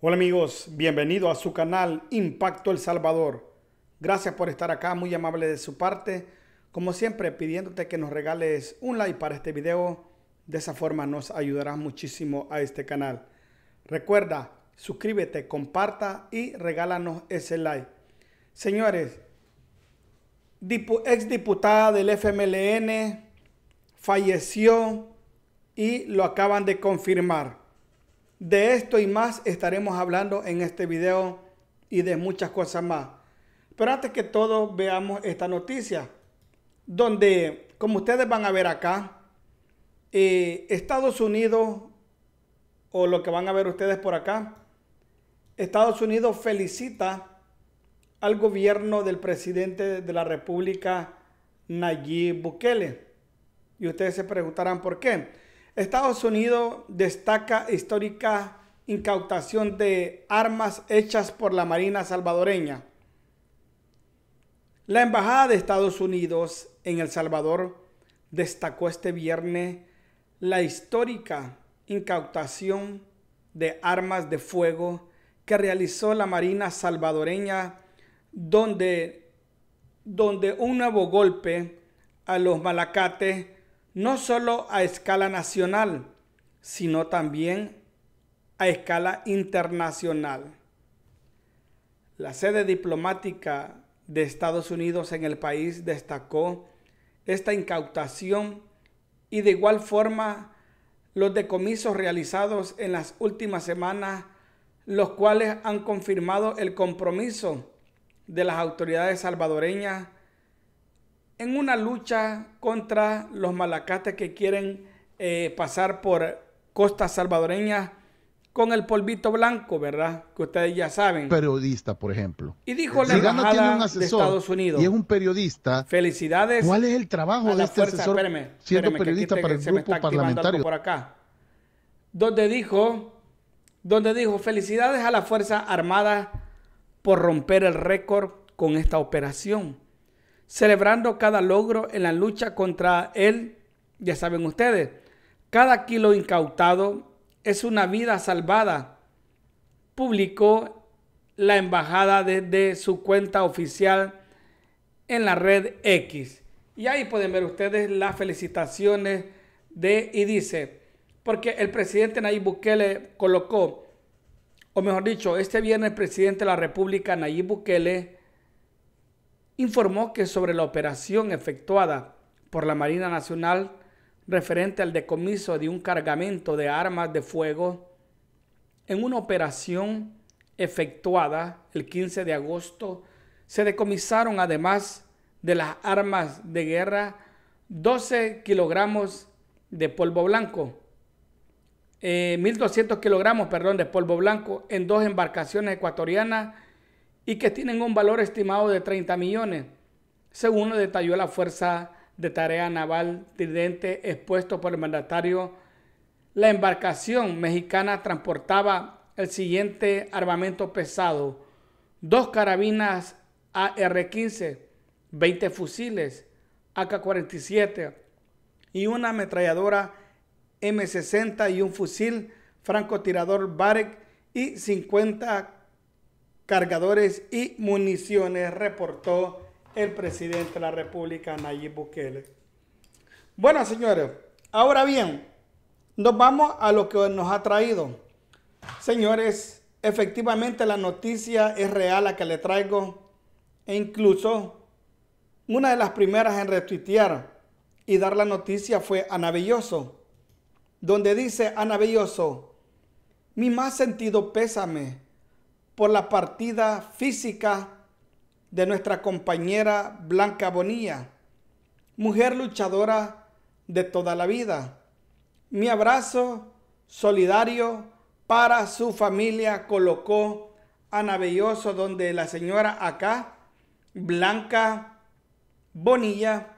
Hola amigos, bienvenido a su canal Impacto El Salvador. Gracias por estar acá, muy amable de su parte. Como siempre, pidiéndote que nos regales un like para este video. De esa forma nos ayudarás muchísimo a este canal. Recuerda, suscríbete, comparta y regálanos ese like. Señores, ex diputada del FMLN falleció y lo acaban de confirmar. De esto y más estaremos hablando en este video y de muchas cosas más. Pero antes que todo veamos esta noticia, donde, como ustedes van a ver acá, eh, Estados Unidos, o lo que van a ver ustedes por acá, Estados Unidos felicita al gobierno del presidente de la República, Nayib Bukele. Y ustedes se preguntarán por qué. Estados Unidos destaca histórica incautación de armas hechas por la Marina salvadoreña. La Embajada de Estados Unidos en El Salvador destacó este viernes la histórica incautación de armas de fuego que realizó la Marina salvadoreña donde, donde un nuevo golpe a los malacates no solo a escala nacional, sino también a escala internacional. La sede diplomática de Estados Unidos en el país destacó esta incautación y de igual forma los decomisos realizados en las últimas semanas, los cuales han confirmado el compromiso de las autoridades salvadoreñas en una lucha contra los malacates que quieren eh, pasar por costas salvadoreñas con el polvito blanco, ¿verdad? Que ustedes ya saben. Periodista, por ejemplo. Y dijo la de Estados Unidos. Y es un periodista. Felicidades. ¿Cuál es el trabajo de este asesor siendo periodista para el grupo parlamentario? Por acá. Donde dijo, donde dijo, felicidades a la Fuerza Armada por romper el récord con esta operación celebrando cada logro en la lucha contra él. Ya saben ustedes, cada kilo incautado es una vida salvada, publicó la embajada desde su cuenta oficial en la red X. Y ahí pueden ver ustedes las felicitaciones de y dice, porque el presidente Nayib Bukele colocó, o mejor dicho, este viernes el presidente de la República Nayib Bukele informó que sobre la operación efectuada por la Marina Nacional referente al decomiso de un cargamento de armas de fuego en una operación efectuada el 15 de agosto, se decomisaron además de las armas de guerra 12 kilogramos de polvo blanco, 1.200 eh, kilogramos, perdón, de polvo blanco en dos embarcaciones ecuatorianas y que tienen un valor estimado de 30 millones, según lo detalló la Fuerza de Tarea Naval Tridente expuesto por el mandatario. La embarcación mexicana transportaba el siguiente armamento pesado, dos carabinas AR-15, 20 fusiles AK-47 y una ametralladora M60 y un fusil francotirador Barek y 50 cargadores y municiones, reportó el presidente de la República, Nayib Bukele. Bueno, señores, ahora bien, nos vamos a lo que nos ha traído. Señores, efectivamente la noticia es real la que le traigo e incluso una de las primeras en retuitear y dar la noticia fue Ana Belloso, donde dice Ana Belloso, mi más sentido pésame por la partida física de nuestra compañera Blanca Bonilla, mujer luchadora de toda la vida. Mi abrazo solidario para su familia colocó a Belloso, donde la señora acá, Blanca Bonilla,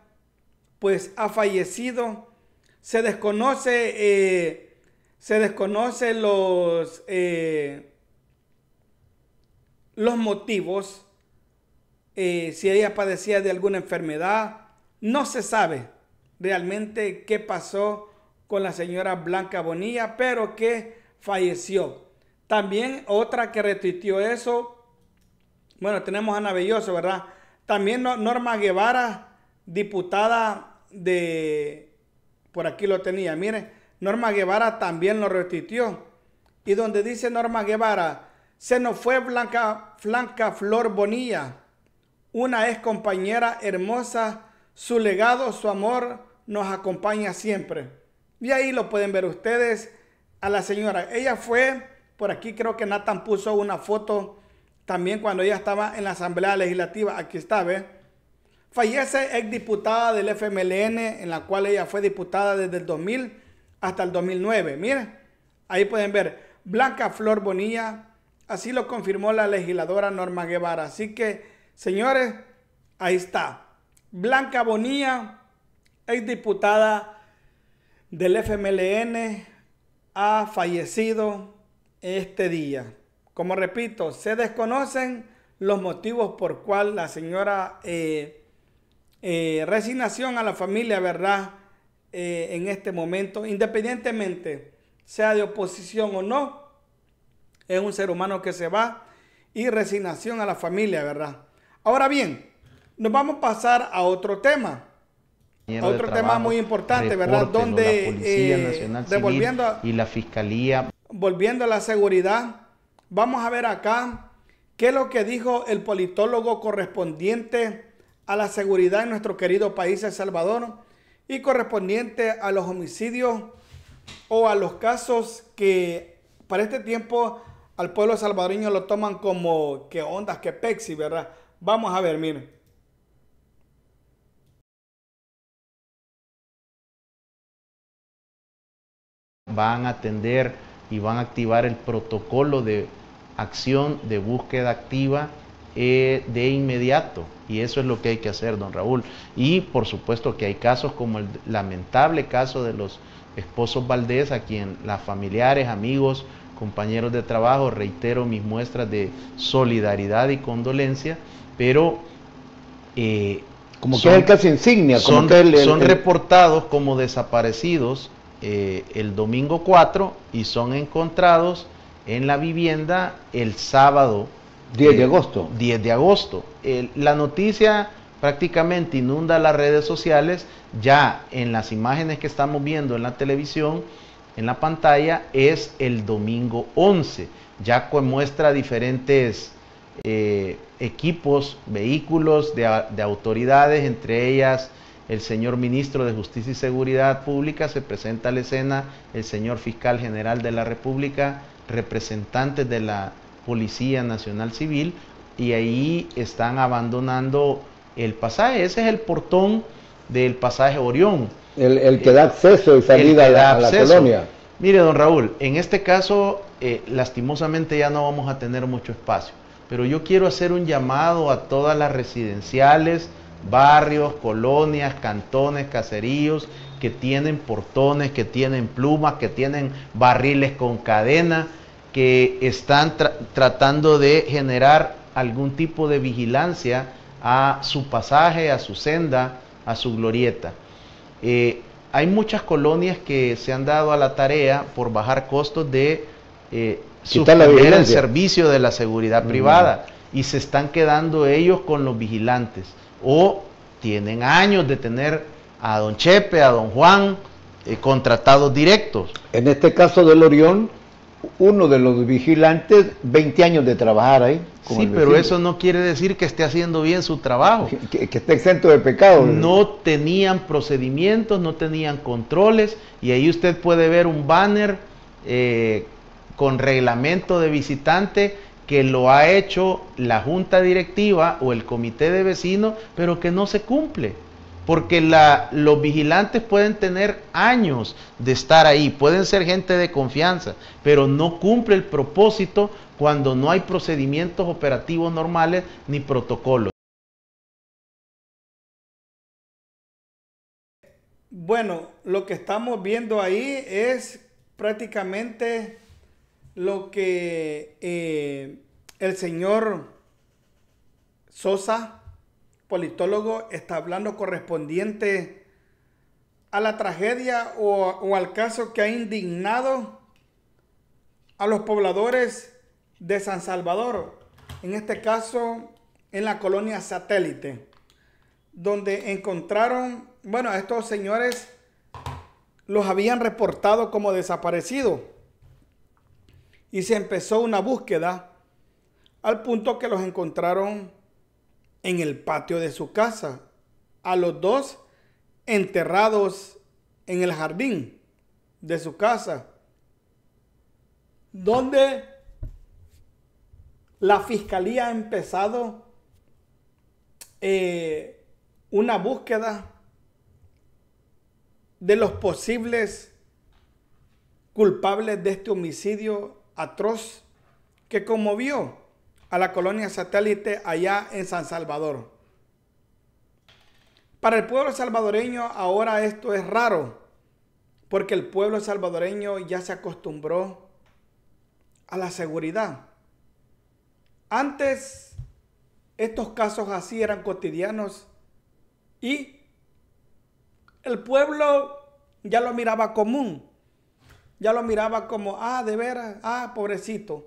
pues ha fallecido. Se desconoce, eh, se desconoce los... Eh, los motivos, eh, si ella padecía de alguna enfermedad, no se sabe realmente qué pasó con la señora Blanca Bonilla, pero que falleció. También otra que retuiteó eso, bueno, tenemos a Ana Belloso, ¿verdad? También Norma Guevara, diputada de, por aquí lo tenía, miren, Norma Guevara también lo retuiteó. Y donde dice Norma Guevara, se nos fue Blanca, Blanca Flor Bonilla, una ex compañera hermosa. Su legado, su amor nos acompaña siempre. Y ahí lo pueden ver ustedes a la señora. Ella fue, por aquí creo que Nathan puso una foto también cuando ella estaba en la Asamblea Legislativa. Aquí está, ¿ves? Fallece ex diputada del FMLN, en la cual ella fue diputada desde el 2000 hasta el 2009. Miren, ahí pueden ver Blanca Flor Bonilla, Así lo confirmó la legisladora Norma Guevara. Así que, señores, ahí está. Blanca Bonilla, ex diputada del FMLN, ha fallecido este día. Como repito, se desconocen los motivos por cual la señora eh, eh, resignación a la familia, ¿verdad? Eh, en este momento, independientemente sea de oposición o no, es un ser humano que se va y resignación a la familia, ¿verdad? Ahora bien, nos vamos a pasar a otro tema. Otro tema muy importante, ¿verdad? Donde eh, y la Fiscalía. Volviendo a la seguridad, vamos a ver acá qué es lo que dijo el politólogo correspondiente a la seguridad en nuestro querido país El Salvador y correspondiente a los homicidios o a los casos que para este tiempo al pueblo salvadoreño lo toman como que ondas, que pexi, ¿verdad? Vamos a ver, miren. Van a atender y van a activar el protocolo de acción de búsqueda activa eh, de inmediato. Y eso es lo que hay que hacer, don Raúl. Y por supuesto que hay casos como el lamentable caso de los esposos Valdés, a quien las familiares, amigos, compañeros de trabajo, reitero mis muestras de solidaridad y condolencia, pero... Eh, como que son, insignia. son, reportados como desaparecidos eh, el domingo 4 y son encontrados en la vivienda el sábado 10 eh, de agosto. 10 de agosto. la noticia prácticamente inunda las redes sociales, ya en las imágenes que estamos viendo en la televisión, en la pantalla es el domingo 11. Ya muestra diferentes eh, equipos, vehículos de, de autoridades, entre ellas el señor ministro de Justicia y Seguridad Pública, se presenta a la escena el señor fiscal general de la República, representantes de la Policía Nacional Civil, y ahí están abandonando el pasaje. Ese es el portón del pasaje Orión. El, que da acceso y salida a la, colonia. Mire, don Raúl, en este caso, eh, lastimosamente ya no vamos a tener mucho espacio, pero yo quiero hacer un llamado a todas las residenciales, barrios, colonias, cantones, caseríos que tienen portones, que tienen plumas, que tienen barriles con cadena, que están tratando de generar algún tipo de vigilancia a su pasaje, a su senda, a su glorieta. Eh, hay muchas colonias que se han dado a la tarea por bajar costos de eh, el servicio de la seguridad privada y se están quedando ellos con los vigilantes o tienen años de tener a don Chepe, a don Juan eh, contratados directos. En este caso del Orión, uno de los vigilantes 20 años de trabajar ahí. Sí, pero eso no quiere decir que esté haciendo bien su trabajo. Que, esté exento de pecado. No tenían procedimientos, no tenían controles, y ahí usted puede ver un banner eh, con reglamento de visitante que lo ha hecho la junta directiva o el comité de vecinos, pero que no se cumple porque los vigilantes pueden tener años de estar ahí, pueden ser gente de confianza, pero no cumple el propósito cuando no hay procedimientos operativos normales ni protocolos. Bueno, lo que estamos viendo ahí es prácticamente lo que eh, el señor Sosa politólogo está hablando correspondiente a la tragedia o, al caso que ha indignado a los pobladores de San Salvador, en este caso en la colonia satélite, donde encontraron, bueno, a estos señores los habían reportado como desaparecidos y se empezó una búsqueda al punto que los encontraron en el patio de su casa, a los dos enterrados en el jardín de su casa, donde la fiscalía ha empezado eh, una búsqueda de los posibles culpables de este homicidio atroz que conmovió a la colonia satélite allá en San Salvador. Para el pueblo salvadoreño ahora esto es raro, porque el pueblo salvadoreño ya se acostumbró a la seguridad. Antes estos casos así eran cotidianos y el pueblo ya lo miraba común, ya lo miraba como, ah, de veras, ah, pobrecito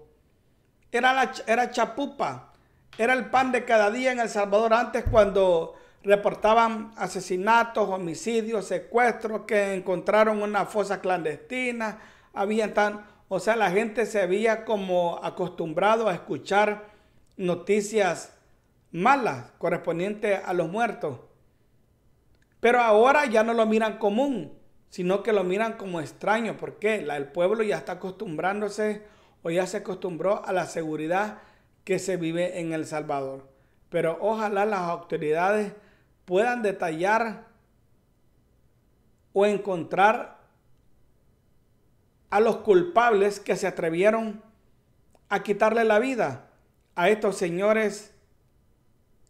era, era chapupa, era el pan de cada día en El Salvador antes cuando reportaban asesinatos, homicidios, secuestros, que encontraron una fosa clandestina, había tan, o sea, la gente se había como acostumbrado a escuchar noticias malas correspondientes a los muertos. Pero ahora ya no lo miran común, sino que lo miran como extraño, porque el pueblo ya está acostumbrándose o ya se acostumbró a la seguridad que se vive en El Salvador. Pero ojalá las autoridades puedan detallar o encontrar a los culpables que se atrevieron a quitarle la vida a estos señores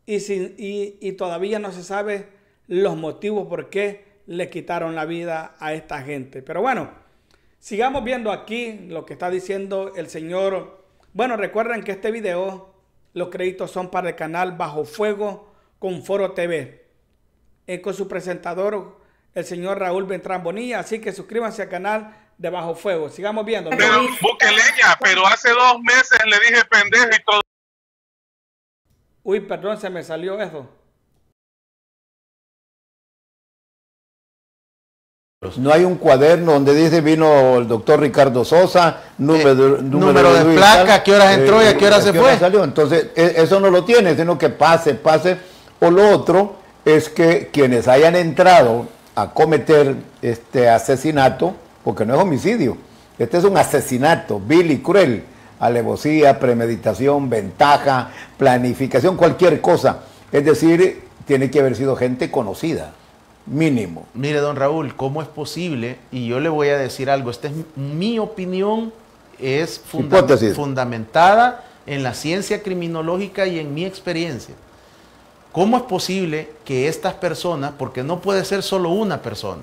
y, todavía no se sabe los motivos por qué le quitaron la vida a esta gente. Pero bueno. Sigamos viendo aquí lo que está diciendo el Señor. Bueno, recuerden que este video, los créditos son para el canal Bajo Fuego con Foro TV. Eh, con su presentador, el señor Raúl Beltrán Bonilla. Así que suscríbanse al canal de Bajo Fuego. Sigamos viendo. Pero, leña, pero hace dos meses le dije pendejo y todo. Uy, perdón, se me salió eso. No hay un cuaderno donde dice vino el doctor Ricardo Sosa, número, eh, de, placa, qué horas eh, entró y a qué hora se fue. Entonces, e, eso no lo tiene, sino que pase, pase. O lo otro es que quienes hayan entrado a cometer este asesinato, porque no es homicidio, este es un asesinato vil y cruel, alevosía, premeditación, ventaja, planificación, cualquier cosa. Es decir, tiene que haber sido gente conocida mínimo. Mire, don Raúl, ¿cómo es posible? Y yo le voy a decir algo, esta es mi opinión, es fundamentada en la ciencia criminológica y en mi experiencia. ¿Cómo es posible que estas personas, porque no puede ser solo una persona,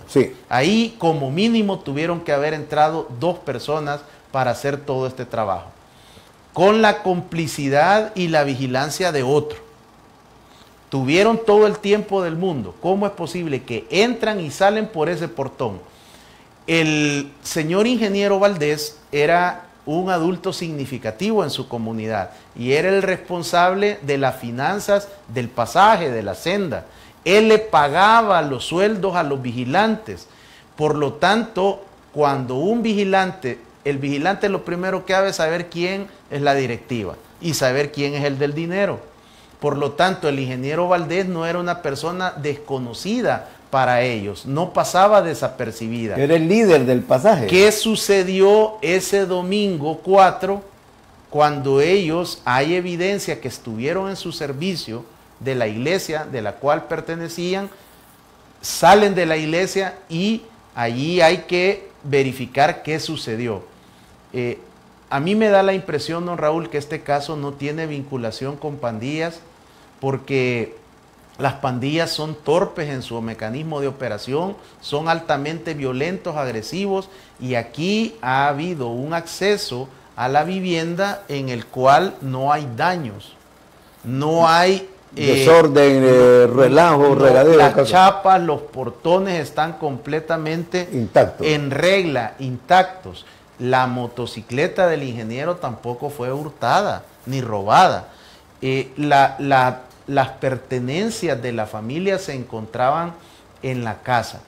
ahí como mínimo tuvieron que haber entrado dos personas para hacer todo este trabajo, con la complicidad y la vigilancia de otro? Tuvieron todo el tiempo del mundo. ¿Cómo es posible que entran y salen por ese portón? El señor ingeniero Valdés era un adulto significativo en su comunidad y era el responsable de las finanzas del pasaje, de la senda. Él le pagaba los sueldos a los vigilantes. Por lo tanto, cuando un vigilante, el vigilante lo primero que hace es saber quién es la directiva y saber quién es el del dinero. Por lo tanto, el ingeniero Valdés no era una persona desconocida para ellos, no pasaba desapercibida. Era el líder del pasaje. ¿Qué sucedió ese domingo 4 cuando ellos, hay evidencia que estuvieron en su servicio de la iglesia de la cual pertenecían, salen de la iglesia y allí hay que verificar qué sucedió. Eh, a mí me da la impresión, don Raúl, que este caso no tiene vinculación con pandillas, porque las pandillas son torpes en su mecanismo de operación, son altamente violentos, agresivos y aquí ha habido un acceso a la vivienda en el cual no hay daños, no hay... Eh, Desorden, eh, relajo, regadero. Las chapas, los portones están completamente Intactos. en regla, intactos. La motocicleta del ingeniero tampoco fue hurtada ni robada. Eh, la las pertenencias de la familia se encontraban en la casa.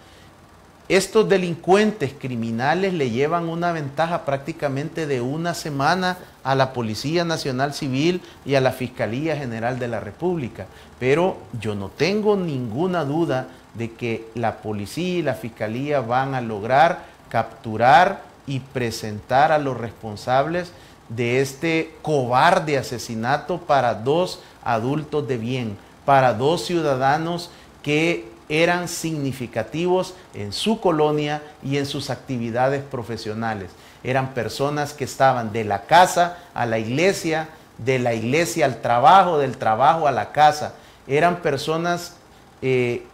Estos delincuentes criminales le llevan una ventaja prácticamente de una semana a la Policía Nacional Civil y a la Fiscalía General de la República. Pero yo no tengo ninguna duda de que la policía y la fiscalía van a lograr capturar y presentar a los responsables de este cobarde asesinato para dos adultos de bien, para dos ciudadanos que eran significativos en su colonia y en sus actividades profesionales. Eran personas que estaban de la casa a la iglesia, de la iglesia al trabajo, del trabajo a la casa. Eran personas eh,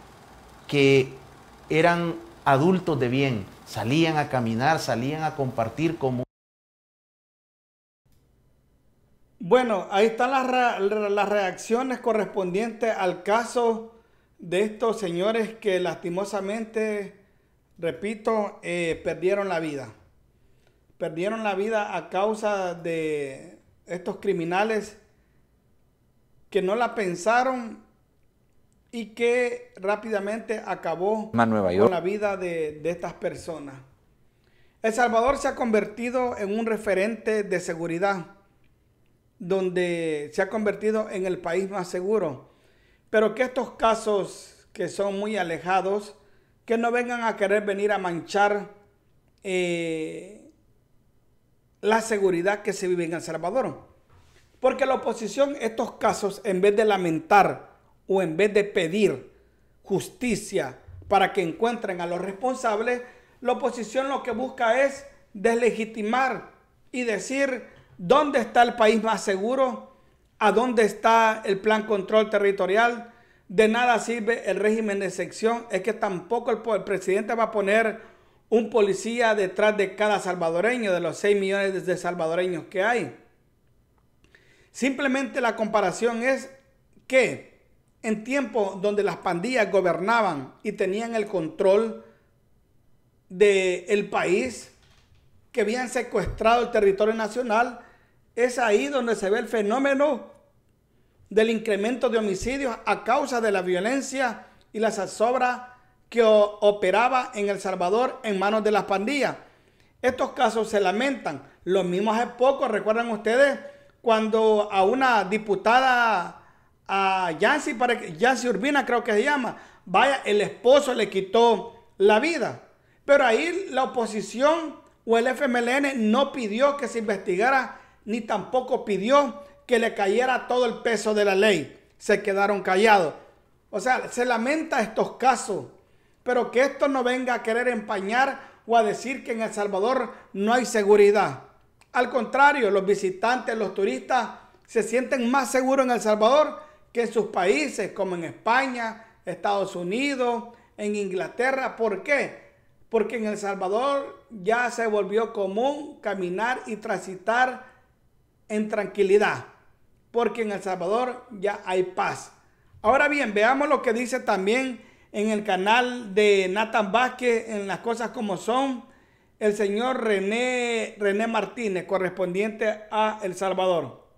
que eran adultos de bien, salían a caminar, salían a compartir como Bueno, ahí están las, reacciones correspondientes al caso de estos señores que lastimosamente, repito, eh, perdieron la vida. Perdieron la vida a causa de estos criminales que no la pensaron y que rápidamente acabó con la vida de, de, estas personas. El Salvador se ha convertido en un referente de seguridad donde se ha convertido en el país más seguro. Pero que estos casos que son muy alejados, que no vengan a querer venir a manchar eh, la seguridad que se vive en El Salvador. Porque la oposición, estos casos, en vez de lamentar o en vez de pedir justicia para que encuentren a los responsables, la oposición lo que busca es deslegitimar y decir ¿Dónde está el país más seguro? ¿A dónde está el plan control territorial? De nada sirve el régimen de excepción. Es que tampoco el, presidente va a poner un policía detrás de cada salvadoreño, de los 6 millones de salvadoreños que hay. Simplemente la comparación es que en tiempos donde las pandillas gobernaban y tenían el control del país, que habían secuestrado el territorio nacional, es ahí donde se ve el fenómeno del incremento de homicidios a causa de la violencia y la zozobra que operaba en El Salvador en manos de las pandillas. Estos casos se lamentan. Los mismos hace poco, recuerdan ustedes, cuando a una diputada, a Yancy, Yancy Urbina creo que se llama, vaya, el esposo le quitó la vida. Pero ahí la oposición o el FMLN no pidió que se investigara ni tampoco pidió que le cayera todo el peso de la ley. Se quedaron callados. O sea, se lamenta estos casos, pero que esto no venga a querer empañar o a decir que en El Salvador no hay seguridad. Al contrario, los visitantes, los turistas se sienten más seguros en El Salvador que en sus países como en España, Estados Unidos, en Inglaterra. ¿Por qué? Porque en El Salvador ya se volvió común caminar y transitar en tranquilidad, porque en El Salvador ya hay paz. Ahora bien, veamos lo que dice también en el canal de Nathan Vázquez, en las cosas como son, el señor René, René Martínez, correspondiente a El Salvador.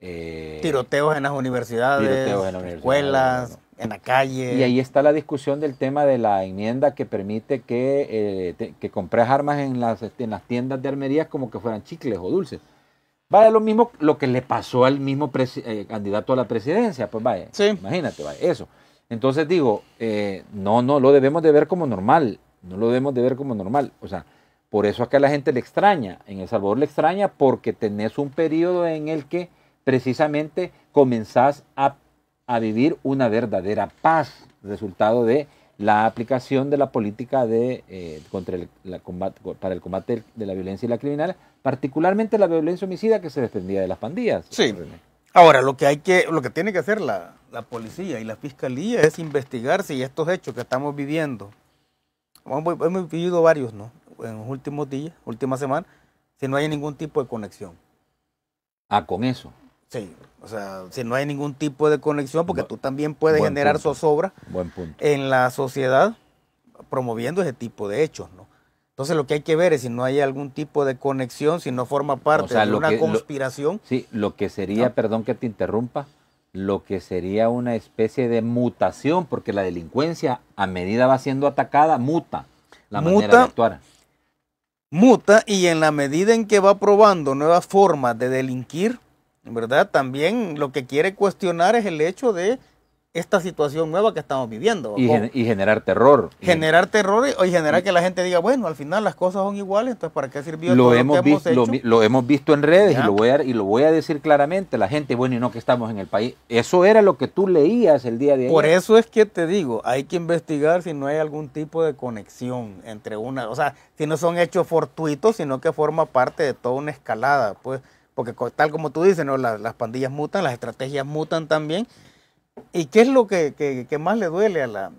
Eh, tiroteos en las universidades, en escuelas, en la calle. Y ahí está la discusión del tema de la enmienda que permite que, eh, compres armas en las, este, las tiendas de armerías como que fueran chicles o dulces. Vaya lo mismo lo que le pasó al mismo eh, candidato a la presidencia, pues vaya, imagínate, vaya, eso. Entonces digo, eh, no, no, lo debemos de ver como normal, no lo debemos de ver como normal. O sea, por eso acá la gente le extraña, en El Salvador le extraña porque tenés un periodo en el que precisamente comenzás a a vivir una verdadera paz, resultado de la aplicación de la política de, eh, contra para el combate de la violencia y la criminal, particularmente la violencia homicida que se defendía de las pandillas. Sí. Ahora, lo que, hay que, lo que tiene que hacer la, policía y la fiscalía es investigar si estos hechos que estamos viviendo, hemos, vivido varios, ¿no? En los últimos días, últimas semanas, si no hay ningún tipo de conexión. Ah, con eso. Sí, o sea, si no hay ningún tipo de conexión, porque tú también puedes generar zozobra Buen en la sociedad promoviendo ese tipo de hechos, ¿no? Entonces lo que hay que ver es si no hay algún tipo de conexión, si no forma parte de lo conspiración. sí, lo que sería, perdón que te interrumpa, lo que sería una especie de mutación, porque la delincuencia a medida va siendo atacada, muta la manera de actuar. Muta y en la medida en que va probando nuevas formas de delinquir, ¿verdad? También lo que quiere cuestionar es el hecho de esta situación nueva que estamos viviendo. Y, generar terror. Generar terror y, generar que la gente diga, bueno, al final las cosas son iguales, entonces ¿para qué sirvió lo, todo hemos, lo que hemos hecho? Lo, hemos visto en redes y lo, voy a, y lo voy a decir claramente, la gente, bueno, y no que estamos en el país. Eso era lo que tú leías el día de hoy. Por eso es que te digo, hay que investigar si no hay algún tipo de conexión entre una, o sea, si no son hechos fortuitos, sino que forma parte de toda una escalada, pues porque tal como tú dices, ¿no? las, pandillas mutan, las estrategias mutan también. ¿Y qué es lo que, más le duele a la,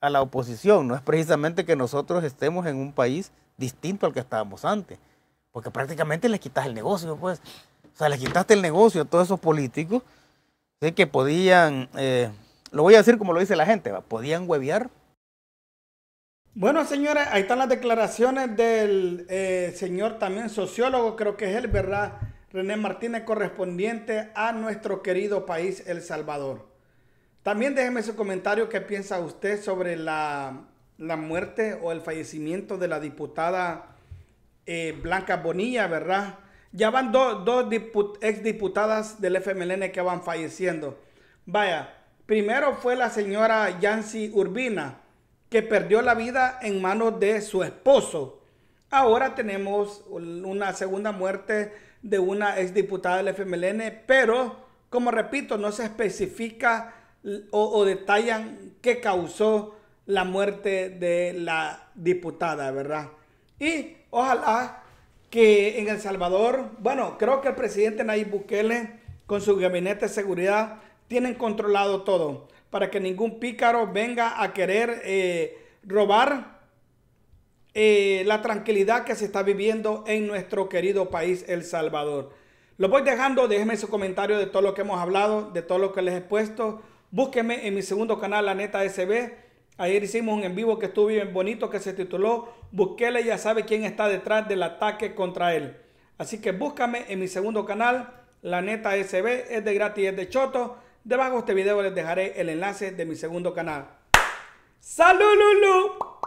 a la oposición? No es precisamente que nosotros estemos en un país distinto al que estábamos antes, porque prácticamente les quitas el negocio, pues. O sea, le quitaste el negocio a todos esos políticos sé que podían, eh, lo voy a decir como lo dice la gente, podían hueviar. Bueno, señores, ahí están las declaraciones del eh, señor también sociólogo, creo que es él, ¿verdad? René Martínez, correspondiente a nuestro querido país, El Salvador. También déjeme su comentario, qué piensa usted sobre la, muerte o el fallecimiento de la diputada eh, Blanca Bonilla, ¿verdad? Ya van dos ex diputadas del FMLN que van falleciendo. Vaya, primero fue la señora Yancy Urbina, que perdió la vida en manos de su esposo. Ahora tenemos una segunda muerte de una exdiputada del FMLN, pero como repito, no se especifica o, detallan qué causó la muerte de la diputada, ¿verdad? Y ojalá que en El Salvador, bueno, creo que el presidente Nayib Bukele con su gabinete de seguridad tienen controlado todo para que ningún pícaro venga a querer eh, robar eh, la tranquilidad que se está viviendo en nuestro querido país, El Salvador. lo voy dejando, déjenme su comentario de todo lo que hemos hablado, de todo lo que les he puesto. Búsquenme en mi segundo canal, La Neta SB. Ayer hicimos un en vivo que estuvo bien bonito, que se tituló Busquele, ya sabe quién está detrás del ataque contra él. Así que búscame en mi segundo canal, La Neta SB. Es de gratis, es de choto. Debajo de este video les dejaré el enlace de mi segundo canal. ¡Salud, Lulu!